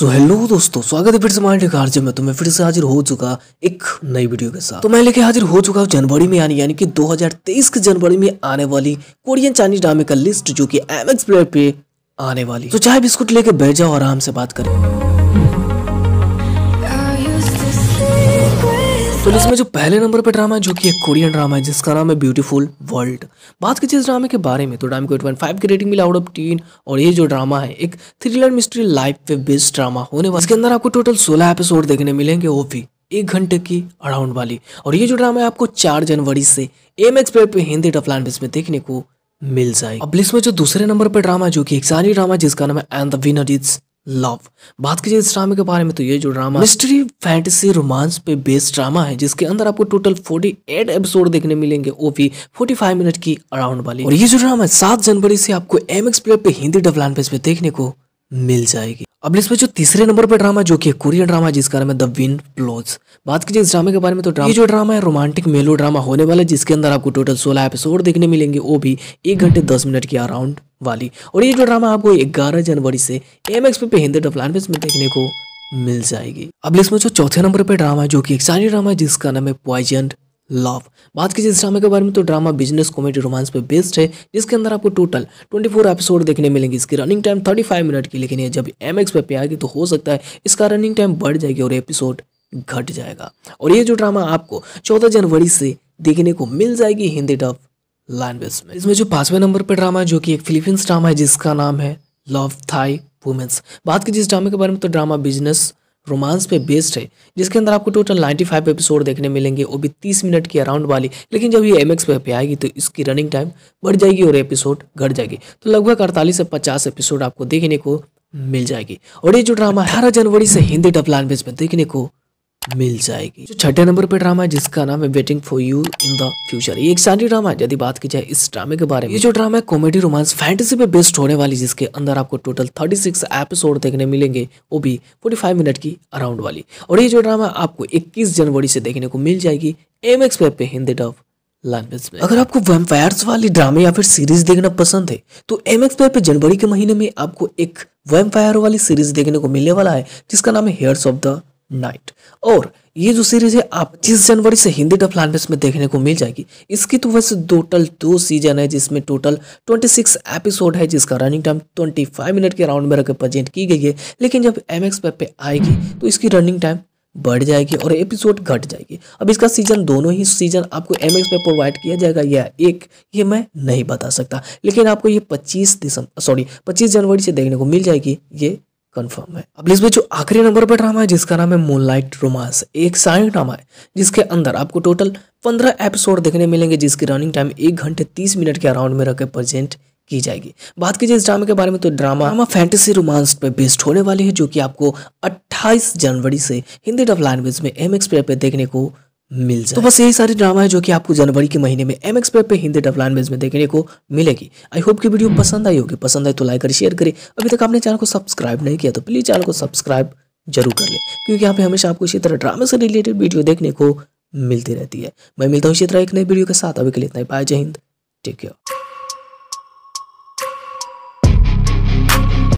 सो so, hello दोस्तों स्वागत है फिर से हमारे कार्य में तो मैं फिर से हाजिर हो चुका एक नई वीडियो के साथ तो मैं लेके हाजिर हो चुका हूँ जनवरी में यानी यानी कि 2023 के जनवरी में आने वाली कोरियन चाइनीज ड्रामे का लिस्ट जो कि एम एक्स प्लेयर पे आने वाली तो चाय बिस्कुट लेके बैठ जाओ आराम से बात करें तो में जो पहले नंबर पे ड्रामा है जो कि एक कोरियन ड्रामा है जिसका नाम है ब्यूटीफुल वर्ल्ड बात कीजिए इस ड्रामे के बारे में तो ड्रामे को एट पॉइंट फाइव की रेटिंग मिला आउट ऑफ टीन और ये जो ड्रामा है एक थ्रिलर मिस्ट्री लाइफ पे बेस्ड ड्रामा होने वाला इसके अंदर आपको टोटल सोलह एपिसोड देखने मिलेंगे वो भी एक घंटे की अराउंड वाली और ये जो ड्रामा है आपको चार जनवरी से एम एक्स पे हिंदी डफलान में देखने को मिल जाए अब लिस्ट में जो दूसरे नंबर पर ड्रामा है जो कि एक सारी ड्रामा जिसका नाम है and the winner is love बात कीजिए इस ड्रामे के बारे में तो ये जो ड्रामा मिस्ट्री फैंटेसी रोमांस पे बेस्ड ड्रामा है जिसके अंदर आपको टोटल 48 एपिसोड देखने मिलेंगे वो भी 45 मिनट की अराउंड वाली और ये जो ड्रामा है सात जनवरी से आपको एम एक्स प्लेट पे हिंदी डब पे में देखने को मिल जाएगी अब इसमें जो तीसरे नंबर पर ड्रामा जो कि कोरियन ड्रामा जिसका नाम है द विन प्लोज बात कीजिए इस ड्रामे के बारे में तो ड्रामा जो ड्रामा है रोमांटिक मेलो ड्रामा होने वाला है जिसके अंदर आपको टोटल सोलह एपिसोड देखने मिलेंगे वो भी एक घंटे दस मिनट की अराउंड वाली और ये जो ड्रामा आपको ग्यारह जनवरी से एम एक्स पे हिंदी डब लैंग्वेज में देखने को मिल जाएगी अब इसमें जो चौथे नंबर पे ड्रामा है जो कि एक सारी ड्रामा है जिसका नाम है पॉइजन लव बात कीजिए इस ड्रामे के बारे में तो ड्रामा बिजनेस कॉमेडी रोमांस पे बेस्ड है जिसके अंदर आपको टोटल 24 एपिसोड देखने मिलेंगे इसकी रनिंग टाइम 35 मिनट की लेकिन ये जब एम एक्स पे आएगी तो हो सकता है इसका रनिंग टाइम बढ़ जाएगी और एपिसोड घट जाएगा और ये जो ड्रामा आपको चौदह जनवरी से देखने को मिल जाएगी हिंदी डब लैंग्वेज में इसमें जो पांचवें नंबर पर ड्रामा है जो कि एक फिलीपींस ड्रामा है जिसका नाम है लव थाई वुमेंस बात की जिस ड्रामे के बारे में तो ड्रामा बिजनेस रोमांस पे बेस्ड है जिसके अंदर आपको टोटल 95 एपिसोड देखने मिलेंगे वो भी 30 मिनट की अराउंड वाली लेकिन जब ये एम एक्स पे आएगी तो इसकी रनिंग टाइम बढ़ जाएगी और एपिसोड घट जाएगी तो लगभग अड़तालीस से पचास एपिसोड आपको देखने को मिल जाएगी और ये जो ड्रामा अठारह जनवरी से हिंदी डब लैंग्वेज में देखने को मिल जाएगी जो छठे नंबर पे ड्रामा है जिसका नाम है waiting for you in the future ये एक शादी ड्रामा है यदि बात की जाए इस ड्रामे के बारे में ये जो ड्रामा है कॉमेडी रोमांस फैंटेसी पे बेस्ड होने वाली जिसके अंदर आपको टोटल 36 एपिसोड देखने मिलेंगे वो भी 45 मिनट की अराउंड वाली और ये जो ड्रामा आपको इक्कीस जनवरी से देखने को मिल जाएगी एम एक्स पे हिंदी डब में अगर आपको वेम्पायर्स वाली ड्रामे या फिर सीरीज देखना पसंद है तो एम एक्स पे जनवरी के महीने में आपको एक वेम्पायर वाली सीरीज देखने को मिलने वाला है जिसका नाम है हेयर्स ऑफ द नाइट और ये जो सीरीज है आप पच्चीस जनवरी से हिंदी डब लैंग्वेज में देखने को मिल जाएगी इसकी तो वैसे टोटल दो सीजन है जिसमें टोटल 26 एपिसोड है जिसका रनिंग टाइम 25 मिनट के राउंड में रखकर प्रेजेंट की गई है लेकिन जब एम एक्स पे आएगी तो इसकी रनिंग टाइम बढ़ जाएगी और एपिसोड घट जाएगी अब इसका सीजन दोनों ही सीजन आपको एम एक्स पे प्रोवाइड किया जाएगा या एक ये मैं नहीं बता सकता लेकिन आपको ये 25 दिसंबर सॉरी 25 जनवरी से देखने को मिल जाएगी ये कंफर्म है अब लिस्ट में जो आखिरी नंबर पर ड्रामा है जिसका नाम है मूनलाइट रोमांस एक साइन ड्रामा है जिसके अंदर आपको टोटल पंद्रह एपिसोड देखने मिलेंगे जिसकी रनिंग टाइम एक घंटे तीस मिनट के अराउंड में रखकर प्रेजेंट की जाएगी बात कीजिए इस ड्रामे के बारे में तो ड्रामा ड्रामा फैंटेसी रोमांस पर बेस्ड होने वाली है जो कि आपको 28 जनवरी से हिंदी डब लैंग्वेज में एम एक्स पर देखने को मिल जाए तो बस यही सारी ड्रामा है जो कि आपको जनवरी के महीने में एम एक्सप्रेस पे हिंदी डब लैंग्वेज में देखने को मिलेगी आई होप कि वीडियो पसंद आई होगी पसंद आए तो लाइक करें शेयर करें अभी तक आपने चैनल को सब्सक्राइब नहीं किया तो प्लीज़ चैनल को सब्सक्राइब जरूर कर लें क्योंकि यहाँ पे हमेशा आपको इसी तरह ड्रामे से रिलेटेड वीडियो देखने को मिलती रहती है मैं मिलता हूँ इसी तरह एक नई वीडियो के साथ अभी के लिए इतना ही बाय जय हिंद टेक केयर